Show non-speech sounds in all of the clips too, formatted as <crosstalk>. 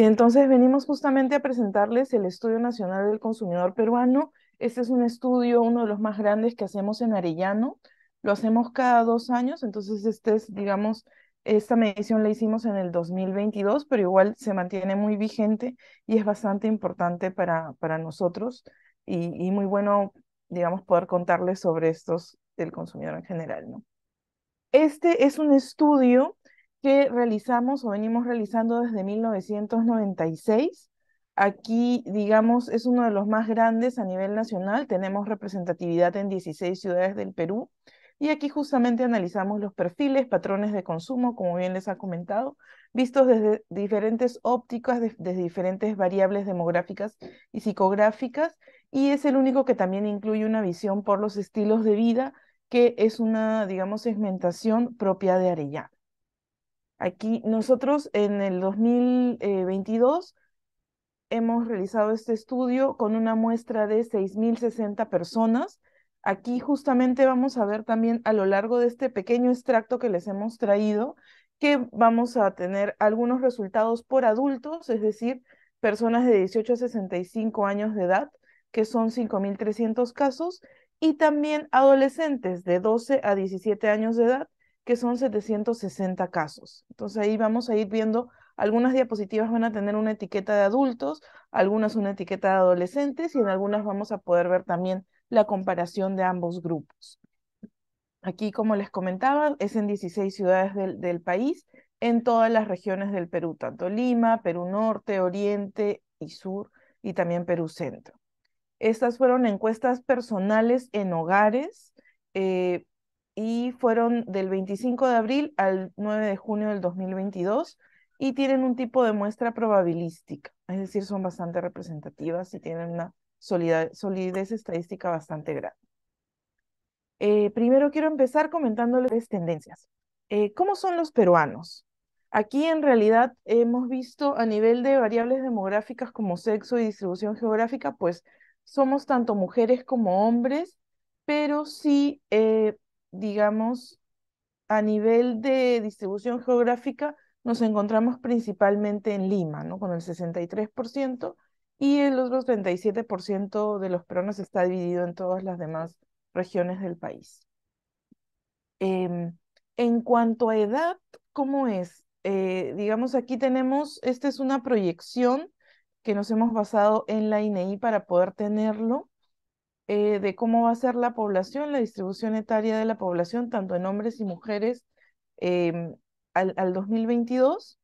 Y entonces venimos justamente a presentarles el Estudio Nacional del Consumidor Peruano. Este es un estudio, uno de los más grandes que hacemos en Arellano. Lo hacemos cada dos años, entonces este es, digamos, esta medición la hicimos en el 2022, pero igual se mantiene muy vigente y es bastante importante para, para nosotros y, muy bueno, digamos, poder contarles sobre estos del consumidor en general, ¿no? Este es un estudio que realizamos o venimos realizando desde 1996. Aquí, digamos, es uno de los más grandes a nivel nacional. Tenemos representatividad en 16 ciudades del Perú. Y aquí justamente analizamos los perfiles, patrones de consumo, como bien les ha comentado, vistos desde diferentes ópticas, desde diferentes variables demográficas y psicográficas. Y es el único que también incluye una visión por los estilos de vida, que es una, digamos, segmentación propia de Arellano. Aquí nosotros en el 2022 eh, hemos realizado este estudio con una muestra de 6.060 personas. Aquí justamente vamos a ver también a lo largo de este pequeño extracto que les hemos traído que vamos a tener algunos resultados por adultos, es decir, personas de 18 a 65 años de edad, que son 5.300 casos, y también adolescentes de 12 a 17 años de edad, que son 760 casos. Entonces ahí vamos a ir viendo, algunas diapositivas van a tener una etiqueta de adultos, algunas una etiqueta de adolescentes y en algunas vamos a poder ver también la comparación de ambos grupos. Aquí, como les comentaba, es en 16 ciudades del, del país, en todas las regiones del Perú, tanto Lima, Perú Norte, Oriente y Sur, y también Perú Centro. Estas fueron encuestas personales en hogares, eh, y fueron del 25 de abril al 9 de junio del 2022 y tienen un tipo de muestra probabilística, es decir, son bastante representativas y tienen una solidez estadística bastante grande. Eh, primero quiero empezar comentándoles tendencias. Eh, ¿Cómo son los peruanos? Aquí en realidad hemos visto a nivel de variables demográficas como sexo y distribución geográfica, pues somos tanto mujeres como hombres, pero sí eh, digamos, a nivel de distribución geográfica, nos encontramos principalmente en Lima, ¿no? Con el 63% y el otro 37% de los peruanos está dividido en todas las demás regiones del país. Em, en cuanto a edad, ¿cómo es? Eh, digamos, aquí tenemos, esta es una proyección que nos hemos basado en la INEI e para poder tenerlo. Eh, de cómo va a ser la población, la distribución etaria de la población, tanto en hombres y mujeres, em, al, al 2022.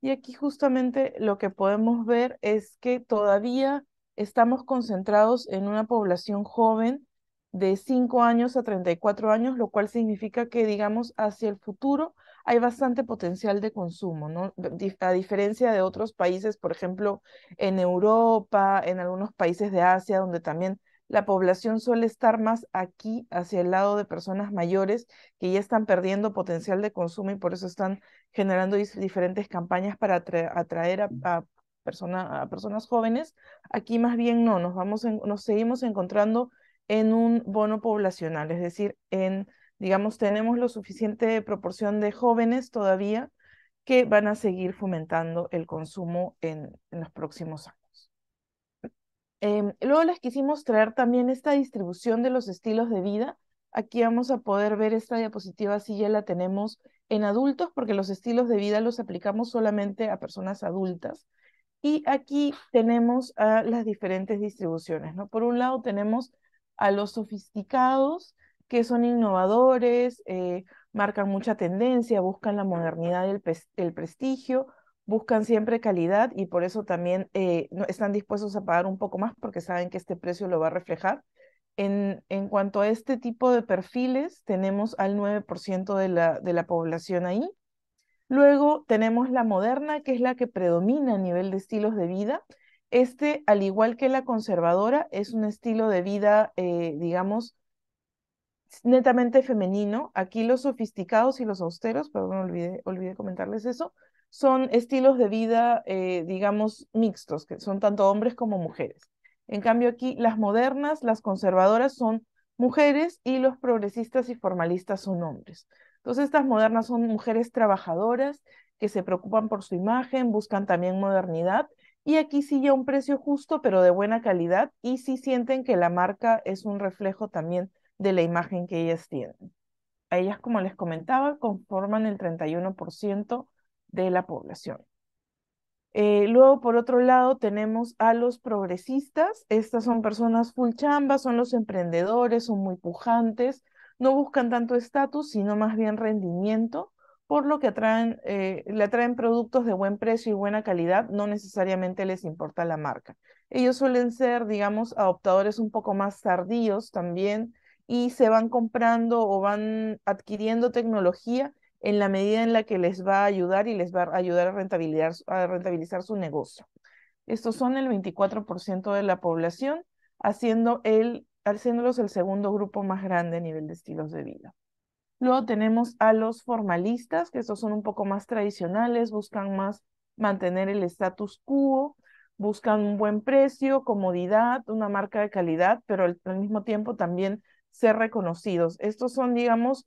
Y aquí justamente lo que podemos ver es que todavía estamos concentrados en una población joven de 5 años a 34 años, lo cual significa que, digamos, hacia el futuro hay bastante potencial de consumo, ¿no? A diferencia de otros países, por ejemplo, en Europa, en algunos países de Asia, donde también la población suele estar más aquí hacia el lado de personas mayores que ya están perdiendo potencial de consumo y por eso están generando diferentes campañas para atraer a, mm. a, personas jóvenes. Aquí más bien no, nos, vamos seguimos encontrando en un bono poblacional, es decir, en, digamos, tenemos la suficiente proporción de jóvenes todavía que van a seguir fomentando el consumo en los próximos años. Em, luego les quisimos traer también esta distribución de los estilos de vida. Aquí vamos a poder ver esta diapositiva si ya la tenemos en adultos, porque los estilos de vida los aplicamos solamente a personas adultas. Y aquí tenemos a las diferentes distribuciones, Por un lado tenemos a los sofisticados, que son innovadores, eh, marcan mucha tendencia, buscan la modernidad y el prestigio buscan siempre calidad y por eso también eh, están dispuestos a pagar un poco más porque saben que este precio lo va a reflejar. En, en cuanto a este tipo de perfiles, tenemos al 9% de la, de la población ahí. Luego tenemos la moderna, que es la que predomina a nivel de estilos de vida. Este, al igual que la conservadora, es un estilo de vida, eh, digamos, netamente femenino. Aquí los sofisticados y los austeros, perdón, olvidé, olvidé comentarles eso, son estilos de vida, eh, digamos, mixtos, que son tanto hombres como mujeres. En cambio, aquí las modernas, las conservadoras son mujeres y los progresistas y formalistas son hombres. Entonces, estas modernas son mujeres trabajadoras que se preocupan por su imagen, buscan también modernidad y aquí sí ya un precio justo, pero de buena calidad y sí sienten que la marca es un reflejo también de la imagen que ellas tienen. A ellas, como les comentaba, conforman el 31% de la población. Eh, luego, por otro lado, tenemos a los progresistas. Estas son personas full chamba, son los emprendedores, son muy pujantes, no buscan tanto estatus, sino más bien rendimiento, por lo que atraen, eh, le atraen productos de buen precio y buena calidad, no necesariamente les importa la marca. Ellos suelen ser, digamos, adoptadores un poco más tardíos también y se van comprando o van adquiriendo tecnología en la medida en la que les va a ayudar y les va a ayudar a rentabilizar, a rentabilizar su negocio. Estos son el 24% de la población, haciendo el, haciéndolos el segundo grupo más grande a nivel de estilos de vida. Luego tenemos a los formalistas, que estos son un poco más tradicionales, buscan más mantener el status quo, buscan un buen precio, comodidad, una marca de calidad, pero al mismo tiempo también ser reconocidos. Estos son, digamos,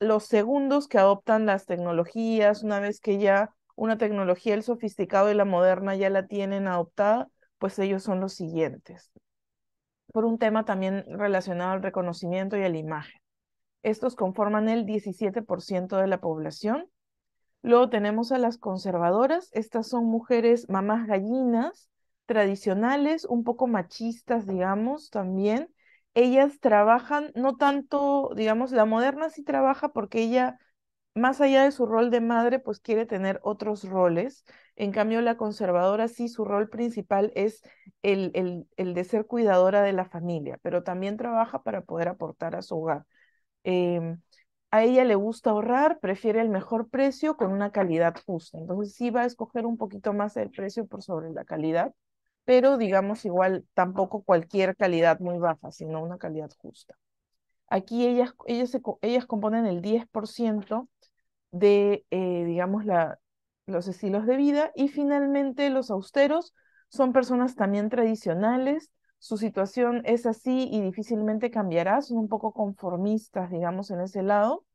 los segundos que adoptan las tecnologías, una vez que ya una tecnología, el sofisticado y la moderna ya la tienen adoptada, pues ellos son los siguientes. Por un tema también relacionado al reconocimiento y a la imagen. Estos conforman el 17% de la población. Luego tenemos a las conservadoras. Estas son mujeres mamás gallinas, tradicionales, un poco machistas, digamos, también, ellas trabajan, no tanto, digamos, la moderna sí trabaja porque ella, más allá de su rol de madre, pues quiere tener otros roles. En cambio, la conservadora sí, su rol principal es el, de ser cuidadora de la familia, pero también trabaja para poder aportar a su hogar. Em, a ella le gusta ahorrar, prefiere el mejor precio con una calidad justa. Entonces sí va a escoger un poquito más el precio por sobre la calidad pero digamos igual tampoco cualquier calidad muy baja, sino una calidad justa. Aquí ellas, ellas, componen el 10% de, eh, digamos, la, los estilos de vida y finalmente los austeros son personas también tradicionales, su situación es así y difícilmente cambiará, son un poco conformistas, digamos, en ese lado,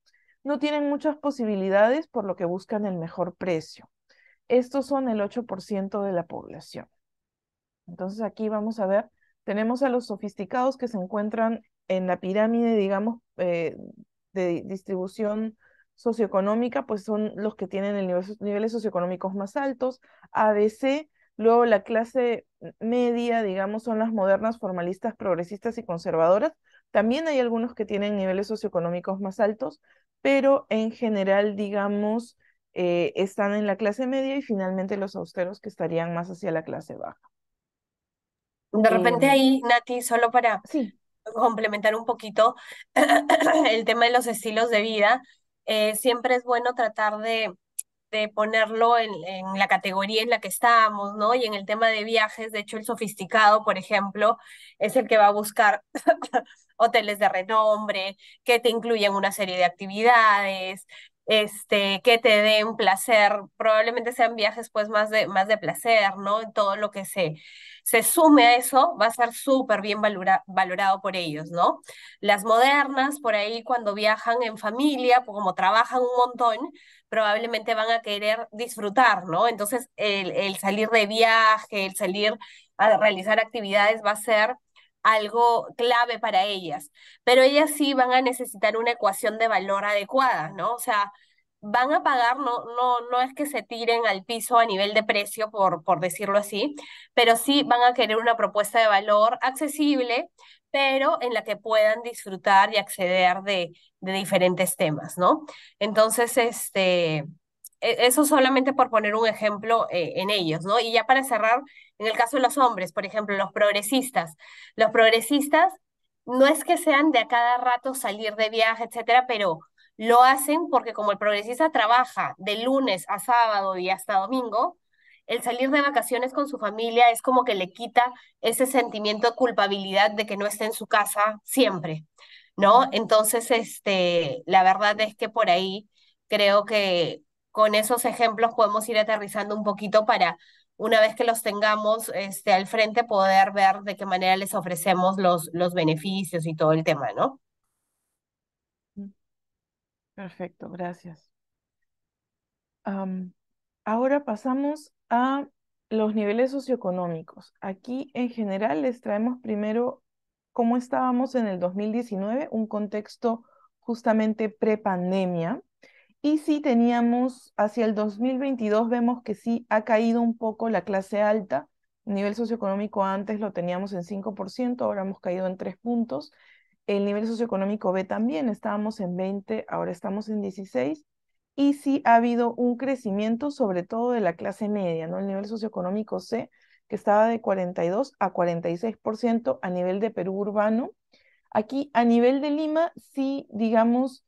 no tienen muchas posibilidades por lo que buscan el mejor precio. Estos son el 8% de la población. Entonces aquí vamos a ver, tenemos a los sofisticados que se encuentran en la pirámide, digamos, eh, de distribución socioeconómica, pues son los que tienen el niveles socioeconómicos más altos, ABC, luego la clase media, digamos, son las modernas, formalistas, progresistas y conservadoras. También hay algunos que tienen niveles socioeconómicos más altos, pero en general, digamos, eh, están en la clase media y finalmente los austeros que estarían más hacia la clase baja. De repente ahí, Nati, solo para complementar un poquito <clears throat> el tema de los estilos de vida, eh, siempre es bueno tratar de, ponerlo en, en, la categoría en la que estamos, ¿no? Y en el tema de viajes, de hecho, el sofisticado, por ejemplo, es el que va a buscar <clears throat> hoteles de renombre, que te incluyen una serie de actividades, este, que te den placer, probablemente sean viajes pues más de, más de placer, ¿no? Todo lo que se, se sume a eso va a ser súper bien valorado por ellos, ¿no? Las modernas, por ahí cuando viajan en familia, pues, como trabajan un montón, probablemente van a querer disfrutar, ¿no? Entonces el, el salir de viaje, el salir a realizar actividades va a ser algo clave para ellas, pero ellas sí van a necesitar una ecuación de valor adecuada, ¿no? O sea, van a pagar, no, no, no es que se tiren al piso a nivel de precio, por, por decirlo así, pero sí van a querer una propuesta de valor accesible, pero en la que puedan disfrutar y acceder de, de diferentes temas, ¿no? Entonces, este, e, eso solamente por poner un ejemplo eh, en ellos, ¿no? Y ya para cerrar, en el caso de los hombres, por ejemplo, los progresistas. Los progresistas no es que sean de a cada rato salir de viaje, etcétera, pero lo hacen porque como el progresista trabaja de lunes a sábado y hasta domingo, el salir de vacaciones con su familia es como que le quita ese sentimiento de culpabilidad de que no esté en su casa siempre, ¿no? Entonces, este, la verdad es que por ahí creo que con esos ejemplos podemos ir aterrizando un poquito para una vez que los tengamos este, al frente poder ver de qué manera les ofrecemos los, los beneficios y todo el tema, ¿no? Perfecto, gracias. ahora pasamos a los niveles socioeconómicos. Aquí en general les traemos primero cómo estábamos en el 2019, un contexto justamente pandemia y si teníamos, hacia el 2022 vemos que sí ha caído un poco la clase alta. nivel socioeconómico antes lo teníamos en 5%, ahora hemos caído en 3 puntos. El nivel socioeconómico B también, estábamos en 20, ahora estamos en 16. Y sí ha habido un crecimiento, sobre todo de la clase media, ¿no? El nivel socioeconómico C, que estaba de 42 a 46% a nivel de Perú urbano. Aquí, a nivel de Lima, sí, digamos,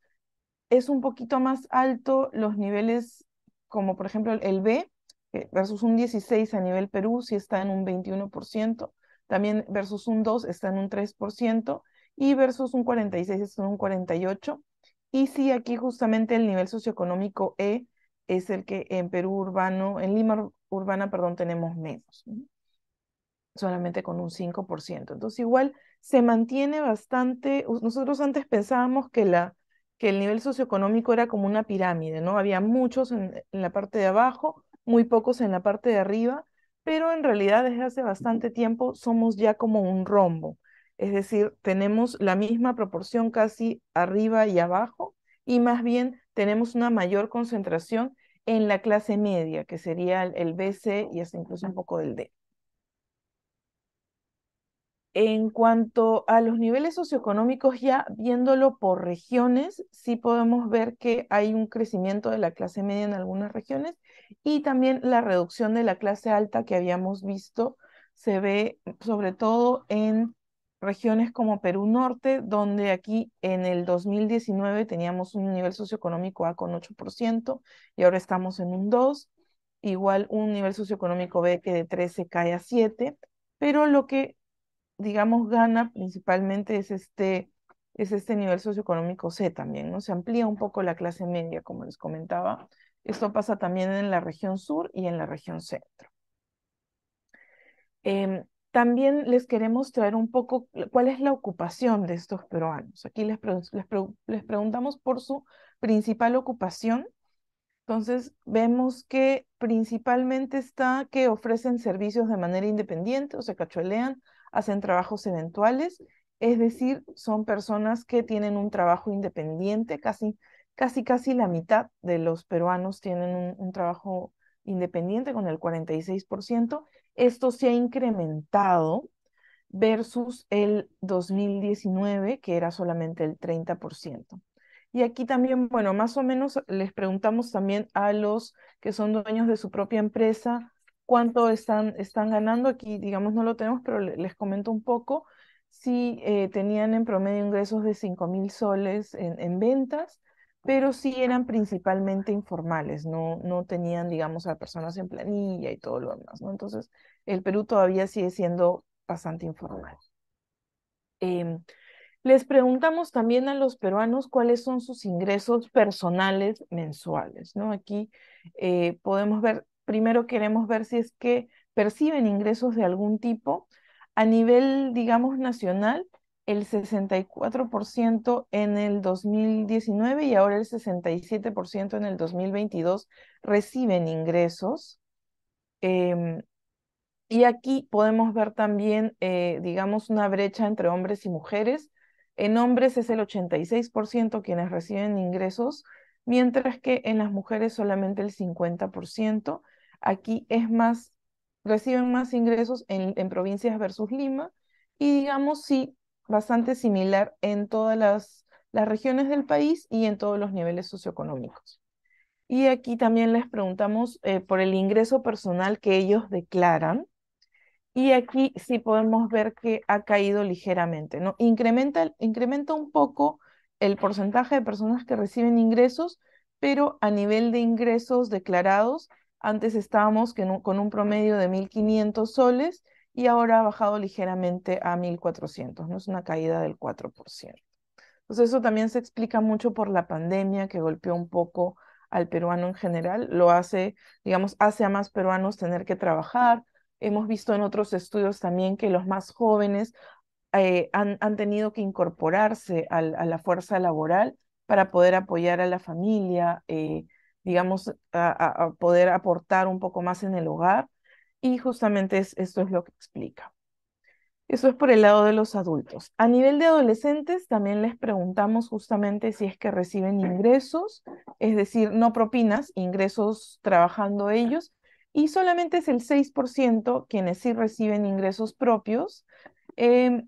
es un poquito más alto los niveles, como por ejemplo el B, eh, versus un 16 a nivel Perú, si está en un 21%, también versus un 2 está en un 3%, y versus un 46 está en un 48%. Y sí, aquí justamente el nivel socioeconómico E es el que en Perú urbano, en Lima urbana, perdón, tenemos menos, solamente con un 5%. Entonces igual se mantiene bastante, nosotros antes pensábamos que la que el nivel socioeconómico era como una pirámide, ¿no? Había muchos en, la parte de abajo, muy pocos en la parte de arriba, pero en realidad desde hace bastante tiempo somos ya como un rombo, es decir, tenemos la misma proporción casi arriba y abajo y más bien tenemos una mayor concentración en la clase media, que sería el, el BC y hasta incluso un poco del D. En cuanto a los niveles socioeconómicos, ya viéndolo por regiones, sí podemos ver que hay un crecimiento de la clase media en algunas regiones y también la reducción de la clase alta que habíamos visto se ve mm, sobre todo en regiones como Perú Norte, donde aquí en el 2019 teníamos un nivel socioeconómico A con 8% y ahora estamos en un 2%, igual un nivel socioeconómico B que de 13 cae a 7%, pero lo que digamos, gana principalmente es este, es este nivel socioeconómico C también, ¿no? Se amplía un poco la clase media, como les comentaba. Esto pasa también en la región sur y en la región centro. Em, también les queremos traer un poco cuál es la ocupación de estos peruanos. Aquí les, preguntamos por su principal ocupación. Entonces, vemos que principalmente está que ofrecen servicios de manera independiente o se cachuelean hacen trabajos eventuales, es decir, son personas que tienen un trabajo independiente, casi, casi, casi la mitad de los peruanos tienen un, trabajo independiente con el 46%. Esto se ha incrementado versus el 2019, que era solamente el 30%. Y aquí también, bueno, más o menos les preguntamos también a los que son dueños de su propia empresa cuánto están, están ganando. Aquí, digamos, no lo tenemos, pero les comento un poco. Sí eh, tenían en promedio ingresos de 5 mil soles en, ventas, pero sí eran principalmente informales, no, no tenían, digamos, a personas en planilla y todo lo demás, ¿no? Entonces, el Perú todavía sigue siendo bastante informal. Em, les preguntamos también a los peruanos cuáles son sus ingresos personales mensuales, ¿no? Aquí eh, podemos ver primero queremos ver si es que perciben ingresos de algún tipo. A nivel, digamos, nacional, el 64% en el 2019 y ahora el 67% en el 2022 reciben ingresos. Em, y aquí podemos ver también, eh, digamos, una brecha entre hombres y mujeres. En hombres es el 86% quienes reciben ingresos, mientras que en las mujeres solamente el 50%. Aquí es más, reciben más ingresos en, provincias versus Lima y digamos sí, bastante similar en todas las, regiones del país y en todos los niveles socioeconómicos. Y aquí también les preguntamos eh, por el ingreso personal que ellos declaran. Y aquí sí podemos ver que ha caído ligeramente, ¿no? incrementa un poco el porcentaje de personas que reciben ingresos, pero a nivel de ingresos declarados antes estábamos con un promedio de 1.500 soles y ahora ha bajado ligeramente a 1.400, ¿no? Es una caída del 4%. Entonces eso también se explica mucho por la pandemia que golpeó un poco al peruano en general, lo hace, digamos, hace a más peruanos tener que trabajar. Hemos visto en otros estudios también que los más jóvenes eh, han, tenido que incorporarse a la fuerza laboral para poder apoyar a la familia, eh, digamos, a, poder aportar un poco más en el hogar. Y justamente es, esto es lo que explica. Eso es por el lado de los adultos. A nivel de adolescentes, también les preguntamos justamente si es que reciben ingresos, es decir, no propinas, ingresos trabajando ellos, y solamente es el 6% quienes sí reciben ingresos propios. Eh,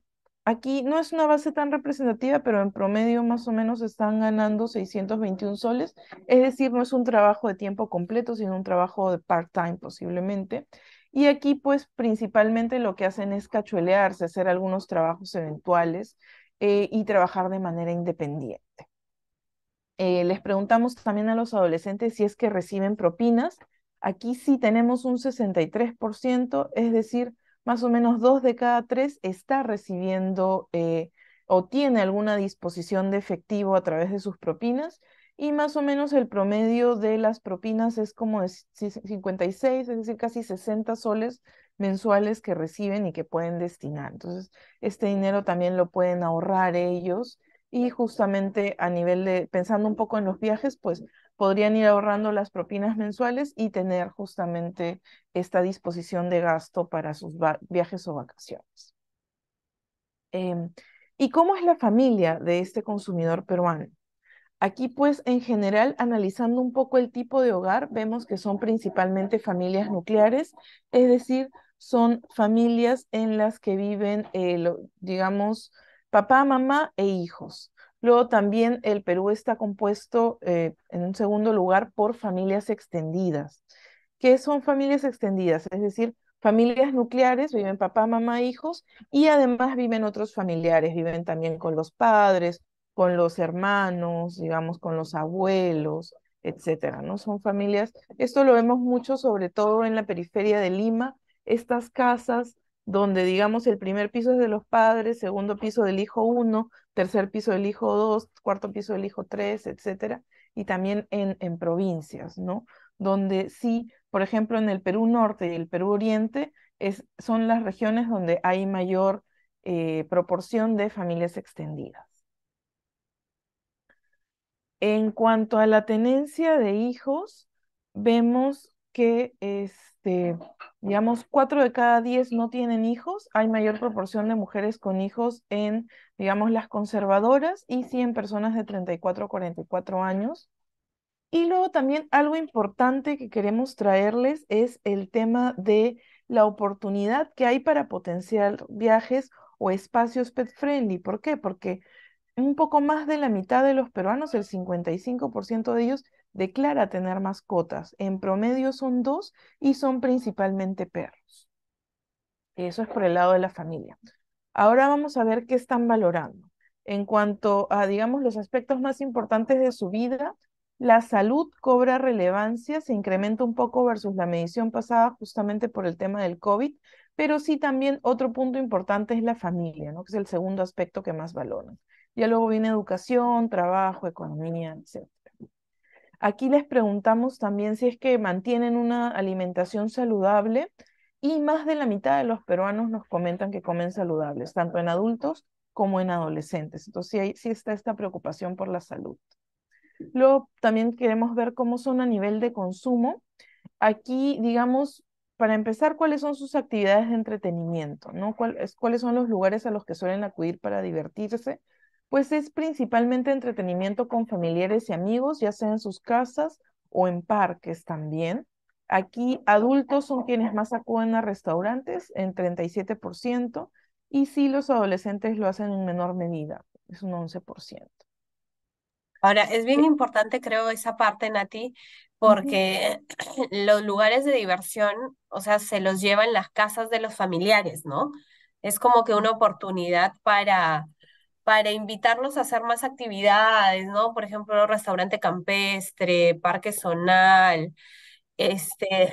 Aquí no es una base tan representativa, pero en promedio más o menos están ganando 621 soles, es decir, no es un trabajo de tiempo completo, sino un trabajo de part-time posiblemente. Y aquí pues principalmente lo que hacen es cachuelearse, hacer algunos trabajos eventuales eh, y trabajar de manera independiente. Eh, les preguntamos también a los adolescentes si es que reciben propinas. Aquí sí tenemos un 63%, es decir, más o menos dos de cada tres está recibiendo eh, o tiene alguna disposición de efectivo a través de sus propinas y más o menos el promedio de las propinas es como de 56, es decir, casi 60 soles mensuales que reciben y que pueden destinar. Entonces, este dinero también lo pueden ahorrar ellos y justamente a nivel de, pensando un poco en los viajes, pues podrían ir ahorrando las propinas mensuales y tener justamente esta disposición de gasto para sus viajes o vacaciones. Em, ¿Y cómo es la familia de este consumidor peruano? Aquí pues en general, analizando un poco el tipo de hogar, vemos que son principalmente familias nucleares, es decir, son familias en las que viven, eh, digamos, papá, mamá e hijos. Luego también el Perú está compuesto, eh, en un segundo lugar, por familias extendidas. que son familias extendidas? Es decir, familias nucleares, viven papá, mamá, hijos, y además viven otros familiares, viven también con los padres, con los hermanos, digamos, con los abuelos, etcétera, ¿no? Son familias, esto lo vemos mucho, sobre todo en la periferia de Lima, estas casas donde digamos el primer piso es de los padres, segundo piso del hijo 1, tercer piso del hijo dos, cuarto piso del hijo 3, etcétera, y también en, en provincias, ¿no? Donde sí, por ejemplo, en el Perú Norte y el Perú Oriente es, son las regiones donde hay mayor eh, proporción de familias extendidas. En cuanto a la tenencia de hijos, vemos que, este, digamos, cuatro de cada diez no tienen hijos, hay mayor proporción de mujeres con hijos en, digamos, las conservadoras y sí en personas de 34 a 44 años. Y luego también algo importante que queremos traerles es el tema de la oportunidad que hay para potenciar viajes o espacios pet friendly. ¿Por qué? Porque un poco más de la mitad de los peruanos, el 55% de ellos, declara tener mascotas. En promedio son dos y son principalmente perros. Eso es por el lado de la familia. Ahora vamos a ver qué están valorando. En cuanto a, digamos, los aspectos más importantes de su vida, la salud cobra relevancia, se incrementa un poco versus la medición pasada justamente por el tema del COVID, pero sí también otro punto importante es la familia, ¿no? que es el segundo aspecto que más valoran. Ya luego viene educación, trabajo, economía, etc. Aquí les preguntamos también si es que mantienen una alimentación saludable y más de la mitad de los peruanos nos comentan que comen saludables, tanto en adultos como en adolescentes. Entonces sí, está esta preocupación por la salud. Luego también queremos ver cómo son a nivel de consumo. Aquí, digamos, para empezar, cuáles son sus actividades de entretenimiento, ¿Cuáles son los lugares a los que suelen acudir para divertirse? pues es principalmente entretenimiento con familiares y amigos, ya sea en sus casas o en parques también. Aquí adultos son quienes más acuden a restaurantes en 37% y sí los adolescentes lo hacen en menor medida, es un 11%. Ahora, es bien importante, creo, esa parte, Nati, porque <clears throat> los lugares de diversión, o sea, se los llevan las casas de los familiares, ¿no? Es como que una oportunidad para, para invitarlos a hacer más actividades, ¿no? Por ejemplo, restaurante campestre, parque zonal, este,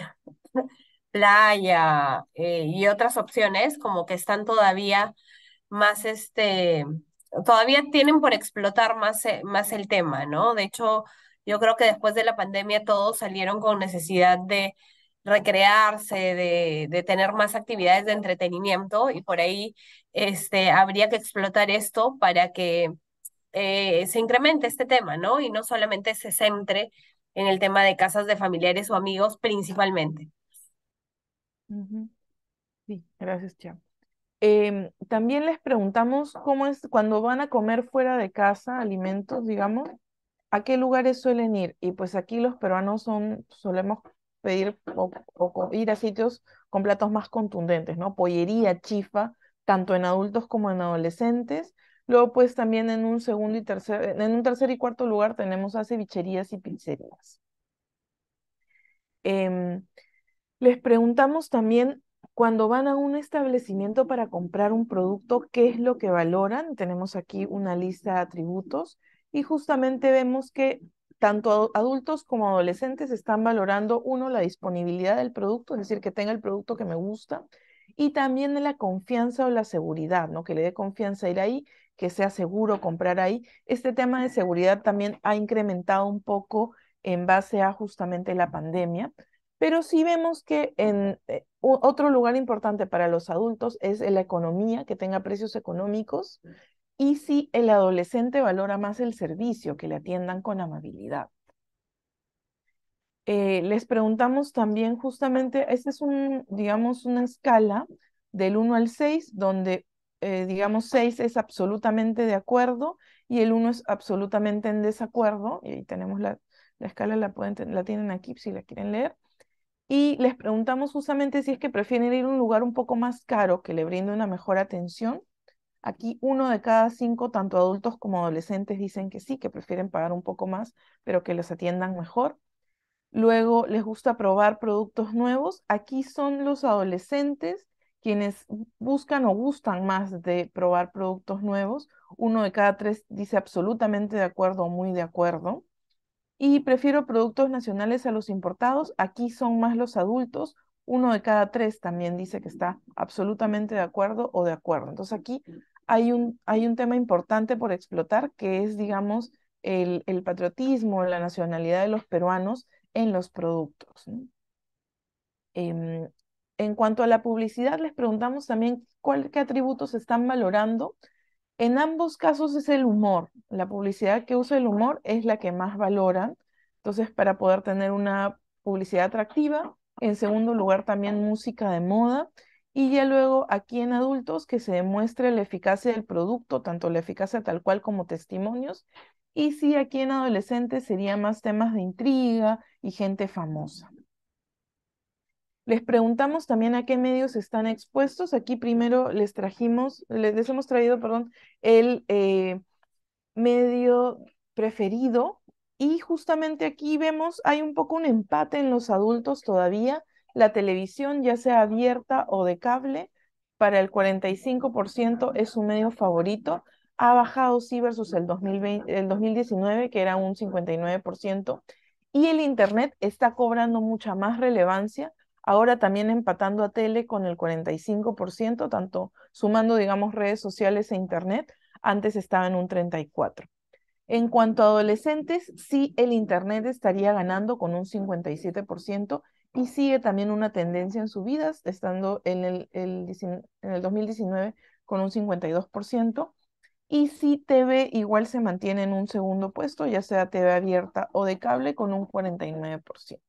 <laughs> playa eh, y otras opciones como que están todavía más, este, todavía tienen por explotar más, eh, más el tema, ¿no? De hecho, yo creo que después de la pandemia todos salieron con necesidad de recrearse, de tener más actividades de entretenimiento y por ahí este, habría que explotar esto para que eh, se incremente este tema, ¿no? Y no solamente se centre en el tema de casas de familiares o amigos principalmente. Sí, gracias, Chia. Em, también les preguntamos cómo es cuando van a comer fuera de casa, alimentos, digamos, ¿a qué lugares suelen ir? Y pues aquí los peruanos son, solemos pedir o ir a sitios con platos más contundentes, ¿no? Pollería, chifa, tanto en adultos como en adolescentes. Luego, pues también en un segundo y tercer, en un tercer y cuarto lugar tenemos a cevicherías y pizzerías. Em, les preguntamos también cuando van a un establecimiento para comprar un producto, ¿qué es lo que valoran? Tenemos aquí una lista de atributos y justamente vemos que tanto adultos como adolescentes están valorando, uno, la disponibilidad del producto, es decir, que tenga el producto que me gusta, y también de la confianza o la seguridad, ¿no? Que le dé confianza ir ahí, que sea seguro comprar ahí. Este tema de seguridad también ha incrementado un poco en base a justamente la pandemia, pero sí vemos que en eh, otro lugar importante para los adultos es la economía, que tenga precios económicos, y si el adolescente valora más el servicio, que le atiendan con amabilidad. Eh, les preguntamos también justamente, esta es un, digamos, una escala del 1 al 6, donde, eh, digamos, 6 es absolutamente de acuerdo y el 1 es absolutamente en desacuerdo, y ahí tenemos la, escala, la, pueden, la tienen aquí si la quieren leer, y les preguntamos justamente si es que prefieren ir a un lugar un poco más caro que le brinde una mejor atención. Aquí uno de cada cinco, tanto adultos como adolescentes, dicen que sí, que prefieren pagar un poco más, pero que les atiendan mejor. Luego les gusta probar productos nuevos. Aquí son los adolescentes quienes buscan o gustan más de probar productos nuevos. Uno de cada tres dice absolutamente de acuerdo o muy de acuerdo. Y prefiero productos nacionales a los importados. Aquí son más los adultos. Uno de cada tres también dice que está absolutamente de acuerdo o de acuerdo. Entonces aquí hay un, tema importante por explotar que es, digamos, el patriotismo, la nacionalidad de los peruanos en los productos. Em, en cuanto a la publicidad, les preguntamos también qué atributos están valorando. En ambos casos es el humor. La publicidad que usa el humor es la que más valoran. Entonces, para poder tener una publicidad atractiva. En segundo lugar, también música de moda y ya luego aquí en adultos que se demuestre la eficacia del producto, tanto la eficacia tal cual como testimonios, y si aquí en adolescentes serían más temas de intriga y gente famosa. Les preguntamos también a qué medios están expuestos. Aquí primero les trajimos, les hemos traído, perdón, el eh, medio preferido y justamente aquí vemos, hay un poco un empate en los adultos todavía la televisión, ya sea abierta o de cable, para el 45% es su medio favorito. Ha bajado, sí, versus el, el 2019, que era un 59%. Y el Internet está cobrando mucha más relevancia, ahora también empatando a tele con el 45%, tanto sumando, digamos, redes sociales e Internet, antes estaba en un 34%. En cuanto a adolescentes, sí, el Internet estaría ganando con un 57% y sigue también una tendencia en subidas, estando en el, en el 2019 con un 52%. Y si TV igual se mantiene en un segundo puesto, ya sea TV abierta o de cable, con un 49%.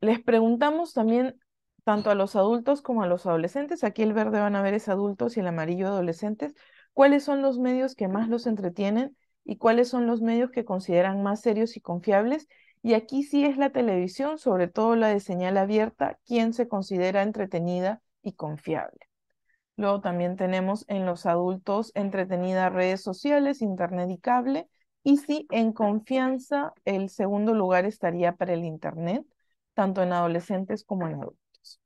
les preguntamos también tanto a los adultos como a los adolescentes, aquí el verde van a ver es adultos y el amarillo adolescentes, cuáles son los medios que más los entretienen y cuáles son los medios que consideran más serios y confiables y aquí sí es la televisión, sobre todo la de señal abierta, quien se considera entretenida y confiable. Luego también tenemos en los adultos entretenida redes sociales, internet y cable. Y sí, en confianza, el segundo lugar estaría para el internet, tanto en adolescentes como en adultos.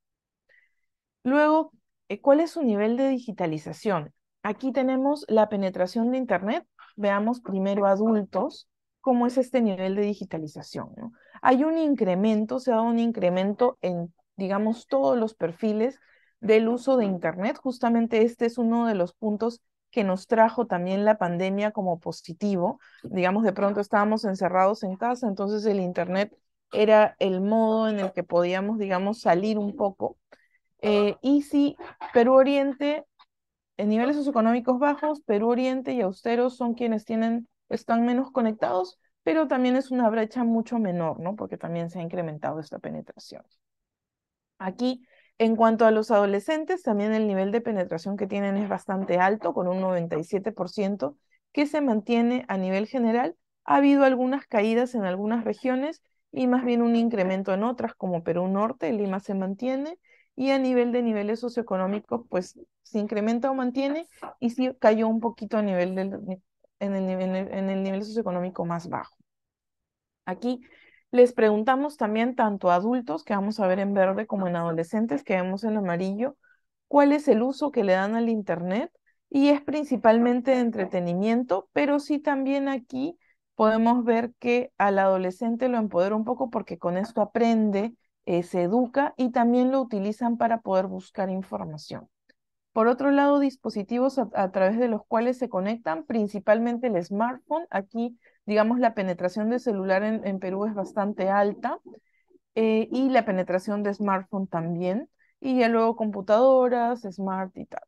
Luego, eh, ¿cuál es su nivel de digitalización? Aquí tenemos la penetración de internet. Veamos primero adultos cómo es este nivel de digitalización. ¿no? Hay un incremento, se ha dado un incremento en, digamos, todos los perfiles del uso de Internet. Justamente este es uno de los puntos que nos trajo también la pandemia como positivo. Digamos, de pronto estábamos encerrados en casa, entonces el Internet era el modo en el que podíamos, digamos, salir un poco. Eh, y sí, Perú Oriente, en niveles socioeconómicos bajos, Perú Oriente y austeros son quienes tienen están menos conectados, pero también es una brecha mucho menor, ¿no? Porque también se ha incrementado esta penetración. Aquí, en cuanto a los adolescentes, también el nivel de penetración que tienen es bastante alto, con un 97%, que se mantiene a nivel general. Ha habido algunas caídas en algunas regiones y más bien un incremento en otras, como Perú Norte, Lima se mantiene, y a nivel de niveles socioeconómicos, pues se incrementa o mantiene, y sí cayó un poquito a nivel del en el, nivel socioeconómico más bajo. Aquí les preguntamos también tanto a adultos, que vamos a ver en verde, como en adolescentes, que vemos en amarillo, cuál es el uso que le dan al Internet y es principalmente de entretenimiento, pero sí también aquí podemos ver que al adolescente lo empodera un poco porque con esto aprende, eh, se educa y también lo utilizan para poder buscar información. Por otro lado, dispositivos a, través de los cuales se conectan, principalmente el smartphone. Aquí, digamos, la penetración de celular en, Perú es bastante alta eh, y la penetración de smartphone también. Y ya luego computadoras, smart y tal.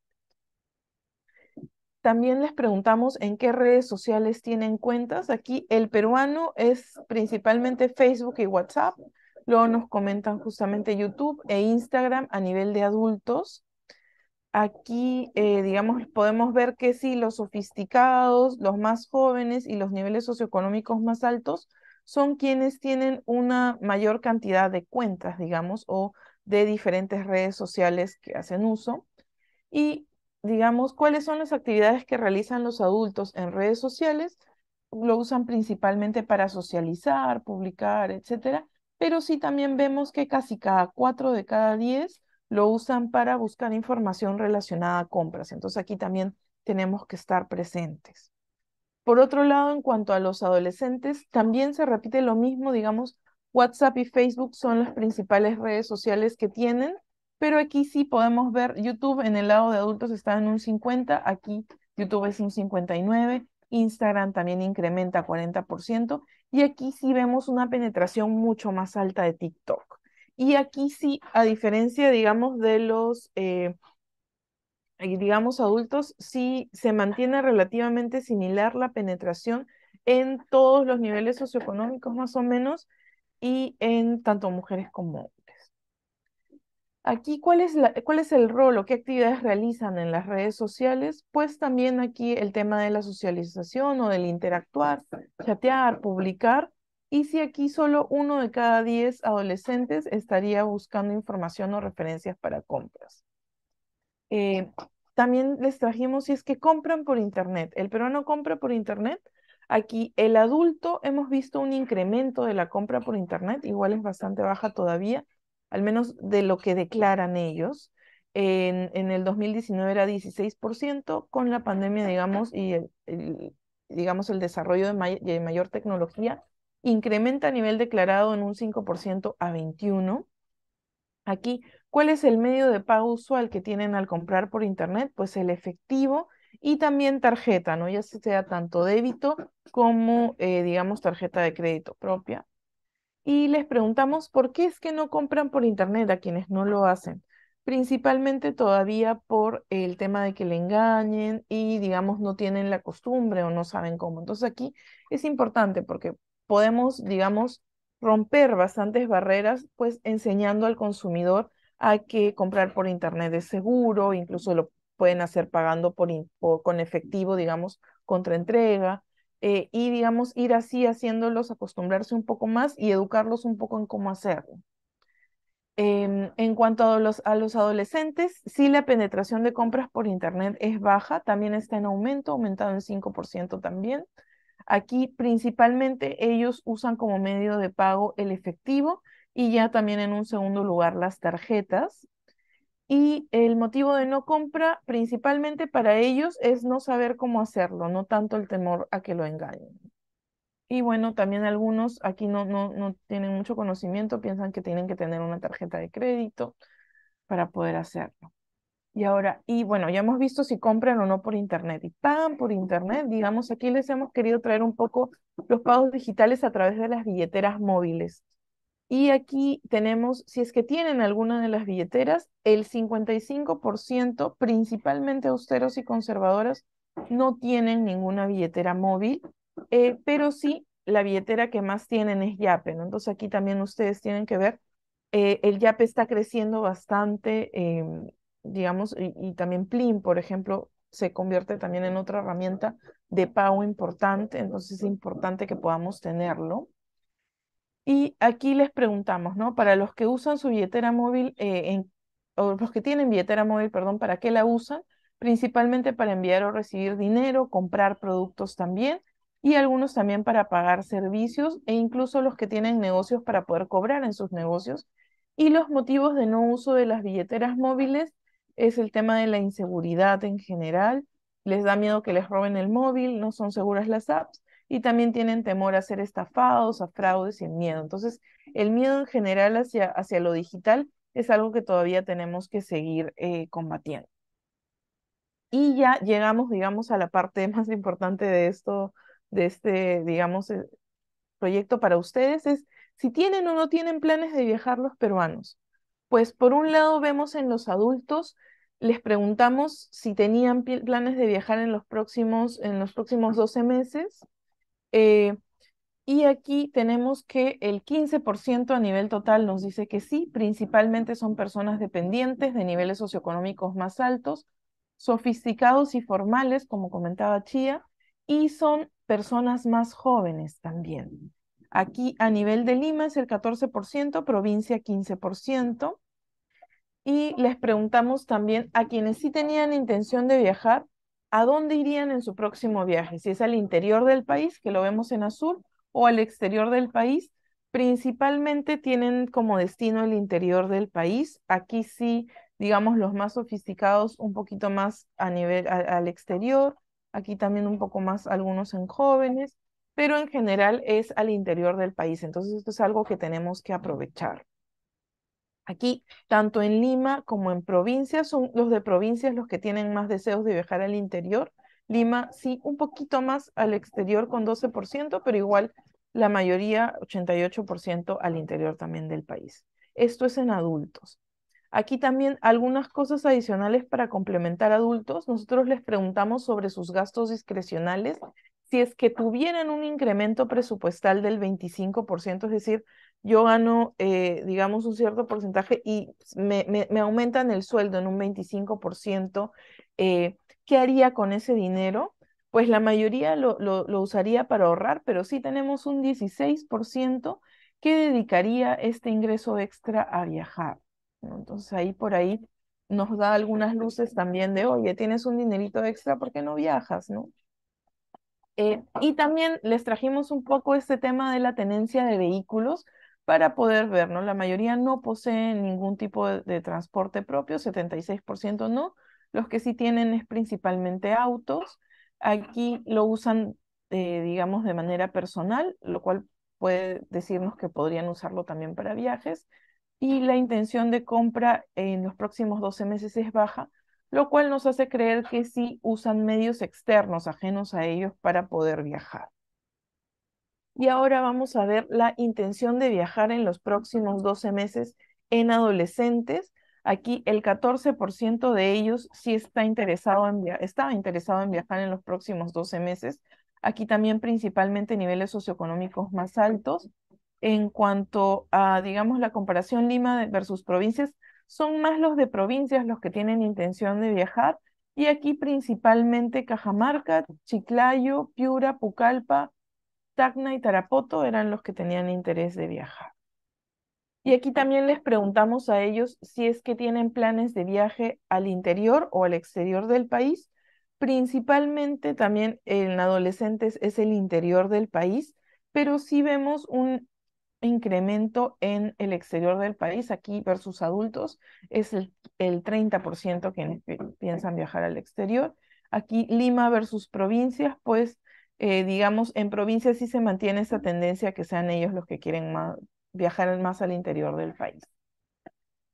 También les preguntamos en qué redes sociales tienen cuentas. Aquí el peruano es principalmente Facebook y WhatsApp. Luego nos comentan justamente YouTube e Instagram a nivel de adultos. Aquí, eh, digamos, podemos ver que sí, los sofisticados, los más jóvenes y los niveles socioeconómicos más altos son quienes tienen una mayor cantidad de cuentas, digamos, o de diferentes redes sociales que hacen uso. Y, digamos, ¿cuáles son las actividades que realizan los adultos en redes sociales? Lo usan principalmente para socializar, publicar, etcétera, pero sí también vemos que casi cada cuatro de cada diez lo usan para buscar información relacionada a compras. Entonces aquí también tenemos que estar presentes. Por otro lado, en cuanto a los adolescentes, también se repite lo mismo, digamos, WhatsApp y Facebook son las principales redes sociales que tienen, pero aquí sí podemos ver YouTube en el lado de adultos está en un 50, aquí YouTube es un 59, Instagram también incrementa 40% y aquí sí vemos una penetración mucho más alta de TikTok. Y aquí sí, a diferencia, digamos, de los, eh, eh, digamos, adultos, sí se mantiene relativamente similar la penetración en todos los niveles socioeconómicos más o menos y en tanto mujeres como hombres. Aquí, ¿cuál es, la, cuál es el rol o qué actividades realizan en las redes sociales? Pues también aquí el tema de la socialización o del interactuar, chatear, publicar, y si aquí solo uno de cada diez adolescentes estaría buscando información o referencias para compras. Eh, también les trajimos si es que compran por Internet. El peruano compra por Internet. Aquí el adulto hemos visto un incremento de la compra por Internet, igual es bastante baja todavía, al menos de lo que declaran ellos. En, el 2019 era 16%, con la pandemia, digamos, y el, digamos, el desarrollo de mayor tecnología, incrementa a nivel declarado en un 5% a 21. Aquí, ¿cuál es el medio de pago usual que tienen al comprar por Internet? Pues el efectivo y también tarjeta, ¿no? Ya sea tanto débito como, eh, digamos, tarjeta de crédito propia. Y les preguntamos por qué es que no compran por Internet a quienes no lo hacen. Principalmente todavía por el tema de que le engañen y, digamos, no tienen la costumbre o no saben cómo. Entonces aquí es importante porque podemos, digamos, romper bastantes barreras, pues enseñando al consumidor a que comprar por internet es seguro, incluso lo pueden hacer pagando por, con efectivo, digamos, contra entrega, eh, y digamos, ir así haciéndolos acostumbrarse un poco más y educarlos un poco en cómo hacerlo. Em, en cuanto a los, a los adolescentes, sí la penetración de compras por Internet es baja, también está en aumento, aumentado en 5% también. Aquí principalmente ellos usan como medio de pago el efectivo y ya también en un segundo lugar las tarjetas. Y el motivo de no compra principalmente para ellos es no saber cómo hacerlo, no tanto el temor a que lo engañen. Y bueno, también algunos aquí no, no tienen mucho conocimiento, piensan que tienen que tener una tarjeta de crédito para poder hacerlo. Y ahora, y bueno, ya hemos visto si compran o no por internet. Y pagan por internet. Digamos, aquí les hemos querido traer un poco los pagos digitales a través de las billeteras móviles. Y aquí tenemos, si es que tienen alguna de las billeteras, el 55%, principalmente austeros y conservadoras, no tienen ninguna billetera móvil, eh, pero sí la billetera que más tienen es Yape. ¿no? Entonces aquí también ustedes tienen que ver, eh, el Yape está creciendo bastante. Em, digamos, y, también Plin, por ejemplo, se convierte también en otra herramienta de pago importante, entonces es importante que podamos tenerlo. Y aquí les preguntamos, ¿no? Para los que usan su billetera móvil, eh, en, o los que tienen billetera móvil, perdón, ¿para qué la usan? Principalmente para enviar o recibir dinero, comprar productos también, y algunos también para pagar servicios, e incluso los que tienen negocios para poder cobrar en sus negocios. Y los motivos de no uso de las billeteras móviles es el tema de la inseguridad en general. Les da miedo que les roben el móvil, no son seguras las apps y también tienen temor a ser estafados, a fraudes y el miedo. Entonces, el miedo en general hacia, hacia lo digital es algo que todavía tenemos que seguir eh, combatiendo. Y ya llegamos, digamos, a la parte <laughs> más importante de esto, de este, digamos, eh, proyecto para ustedes, es si tienen o no tienen planes de viajar los peruanos. Pues por un lado vemos en los adultos, les preguntamos si tenían planes de viajar en los próximos, en los próximos 12 meses. Eh, y aquí tenemos que el 15% a nivel total nos dice que sí, principalmente son personas dependientes de niveles socioeconómicos más altos, sofisticados y formales, como comentaba Chía, y son personas más jóvenes también. Aquí a nivel de Lima es el 14%, provincia 15%. Y les preguntamos también a quienes sí tenían intención de viajar, ¿a dónde irían en su próximo viaje? Si es al interior del país, que lo vemos en azul, o al exterior del país, principalmente tienen como destino el interior del país. Aquí sí, digamos, los más sofisticados un poquito más a nivel al exterior, aquí también un poco más algunos en jóvenes, pero en general es al interior del país. Entonces, esto es algo que tenemos que aprovechar. Aquí, tanto en Lima como en provincias, son los de provincias los que tienen más deseos de viajar al interior. Lima, sí, un poquito más al exterior con 12%, pero igual la mayoría, 88%, al interior también del país. Esto es en adultos. Aquí también algunas cosas adicionales para complementar adultos. Nosotros les preguntamos sobre sus gastos discrecionales si es que tuvieran un incremento presupuestal del 25%, es decir, yo gano, eh, digamos, un cierto porcentaje y me, aumentan el sueldo en un 25%, eh, ¿qué haría con ese dinero? Pues la mayoría lo, lo, usaría para ahorrar, pero sí tenemos un 16% que dedicaría este ingreso extra a viajar. Entonces ahí por ahí nos da algunas luces también de, oye, tienes un dinerito extra, ¿por qué no viajas? ¿no? Eh, y también les trajimos un poco este tema de la tenencia de vehículos para poder ver, ¿no? La mayoría no posee ningún tipo de, transporte propio, 76% no. Los que sí tienen es principalmente autos. Aquí lo usan, eh, digamos, de manera personal, lo cual puede decirnos que podrían usarlo también para viajes. Y la intención de compra en los próximos 12 meses es baja, lo cual nos hace creer que sí usan medios externos ajenos a ellos para poder viajar. Y ahora vamos a ver la intención de viajar en los próximos 12 meses en adolescentes. Aquí el 14% de ellos sí está interesado en estaba interesado en viajar en los próximos 12 meses. Aquí también principalmente niveles socioeconómicos más altos. En cuanto a, digamos, la comparación Lima versus provincias, son más los de provincias los que tienen intención de viajar y aquí principalmente Cajamarca, Chiclayo, Piura, Pucallpa, Tacna y Tarapoto eran los que tenían interés de viajar. Y aquí también les preguntamos a ellos si es que tienen planes de viaje al interior o al exterior del país. Principalmente también en adolescentes es el interior del país, pero sí vemos un incremento en el exterior del país, aquí versus adultos, es el, 30% que piensan viajar al exterior. Aquí Lima versus provincias, pues eh, digamos, en provincias sí se mantiene esa tendencia que sean ellos los que quieren más, viajar más al interior del país.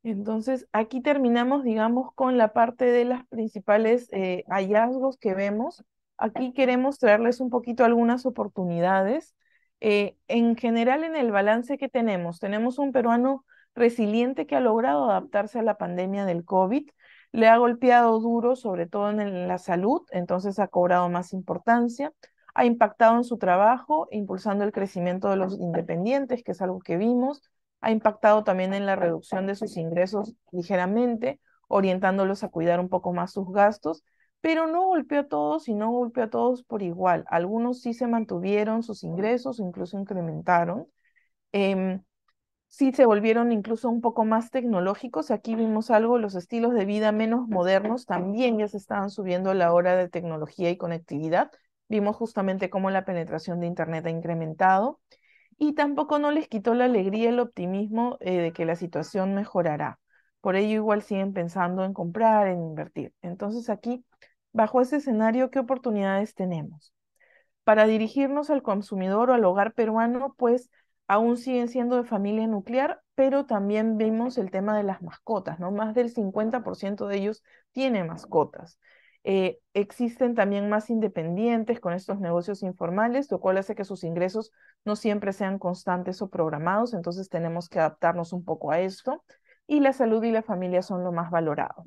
Entonces, aquí terminamos, digamos, con la parte de las principales eh, hallazgos que vemos. Aquí queremos traerles un poquito algunas oportunidades eh, en general, en el balance que tenemos, tenemos un peruano resiliente que ha logrado adaptarse a la pandemia del COVID, le ha golpeado duro, sobre todo en la salud, entonces ha cobrado más importancia, ha impactado en su trabajo, impulsando el crecimiento de los independientes, que es algo que vimos, ha impactado también en la reducción de sus ingresos ligeramente, orientándolos a cuidar un poco más sus gastos pero no golpeó a todos y no golpeó a todos por igual. Algunos sí se mantuvieron sus ingresos, incluso incrementaron. Em, sí se volvieron incluso un poco más tecnológicos. Aquí vimos algo, los estilos de vida menos modernos también ya se estaban subiendo a la hora de tecnología y conectividad. Vimos justamente cómo la penetración de Internet ha incrementado y tampoco no les quitó la alegría, el optimismo eh, de que la situación mejorará. Por ello igual siguen pensando en comprar, en invertir. Entonces aquí Bajo ese escenario, ¿qué oportunidades tenemos? Para dirigirnos al consumidor o al hogar peruano, pues aún siguen siendo de familia nuclear, pero también vimos el tema de las mascotas, ¿no? Más del 50% de ellos tiene mascotas. Eh, existen también más independientes con estos negocios informales, lo cual hace que sus ingresos no siempre sean constantes o programados, entonces tenemos que adaptarnos un poco a esto. Y la salud y la familia son lo más valorado.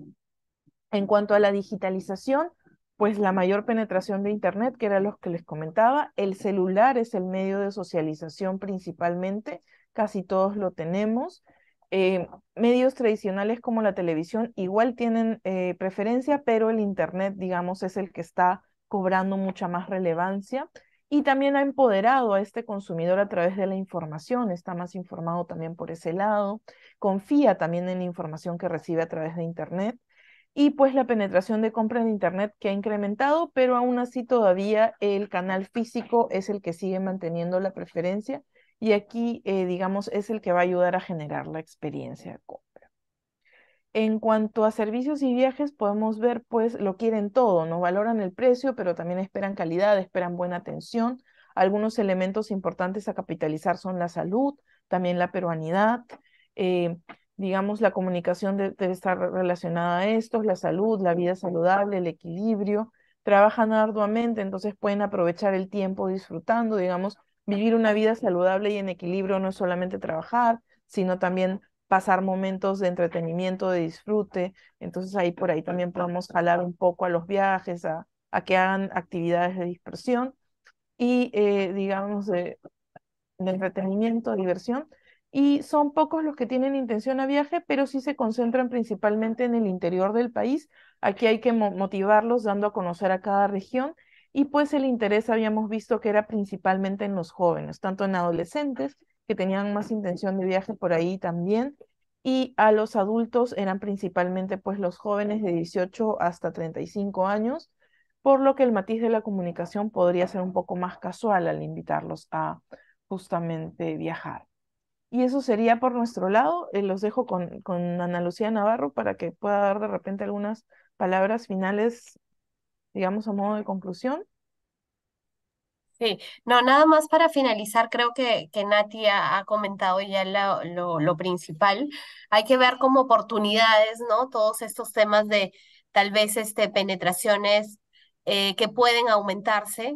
En cuanto a la digitalización, pues la mayor penetración de Internet, que era lo que les comentaba, el celular es el medio de socialización principalmente, casi todos lo tenemos. Eh, medios tradicionales como la televisión igual tienen eh, preferencia, pero el Internet, digamos, es el que está cobrando mucha más relevancia y también ha empoderado a este consumidor a través de la información, está más informado también por ese lado, confía también en la información que recibe a través de Internet y pues la penetración de compra en Internet que ha incrementado, pero aún así todavía el canal físico es el que sigue manteniendo la preferencia y aquí, eh, digamos, es el que va a ayudar a generar la experiencia de compra. En cuanto a servicios y viajes, podemos ver, pues lo quieren todo, no valoran el precio, pero también esperan calidad, esperan buena atención. Algunos elementos importantes a capitalizar son la salud, también la peruanidad. Eh, digamos, la comunicación debe estar relacionada a esto, la salud, la vida saludable, el equilibrio, trabajan arduamente, entonces pueden aprovechar el tiempo disfrutando, digamos, vivir una vida saludable y en equilibrio no es solamente trabajar, sino también pasar momentos de entretenimiento, de disfrute, entonces ahí por ahí también podemos jalar un poco a los viajes, a, a que hagan actividades de dispersión y, eh, digamos, de, entretenimiento, de diversión, y son pocos los que tienen intención a viaje, pero sí se concentran principalmente en el interior del país. Aquí hay que motivarlos dando a conocer a cada región y pues el interés habíamos visto que era principalmente en los jóvenes, tanto en adolescentes que tenían más intención de viaje por ahí también y a los adultos eran principalmente pues los jóvenes de 18 hasta 35 años, por lo que el matiz de la comunicación podría ser un poco más casual al invitarlos a justamente viajar. Y eso sería por nuestro lado. Eh, los dejo con, con Ana Lucía Navarro para que pueda dar de repente algunas palabras finales, digamos, a modo de conclusión. Sí, no, nada más para finalizar, creo que, que Nati ha, comentado ya lo, lo, principal. Hay que ver como oportunidades, ¿no? Todos estos temas de tal vez este, penetraciones eh, que pueden aumentarse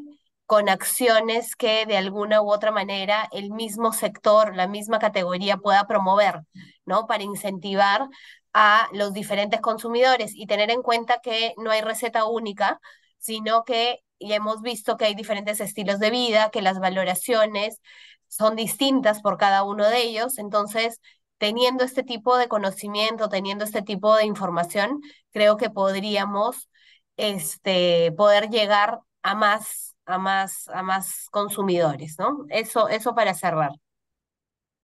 con acciones que de alguna u otra manera el mismo sector, la misma categoría pueda promover, ¿no? Para incentivar a los diferentes consumidores y tener en cuenta que no hay receta única, sino que ya hemos visto que hay diferentes estilos de vida, que las valoraciones son distintas por cada uno de ellos, entonces teniendo este tipo de conocimiento, teniendo este tipo de información, creo que podríamos este, poder llegar a más a más, a más consumidores, ¿no? Eso, eso para cerrar.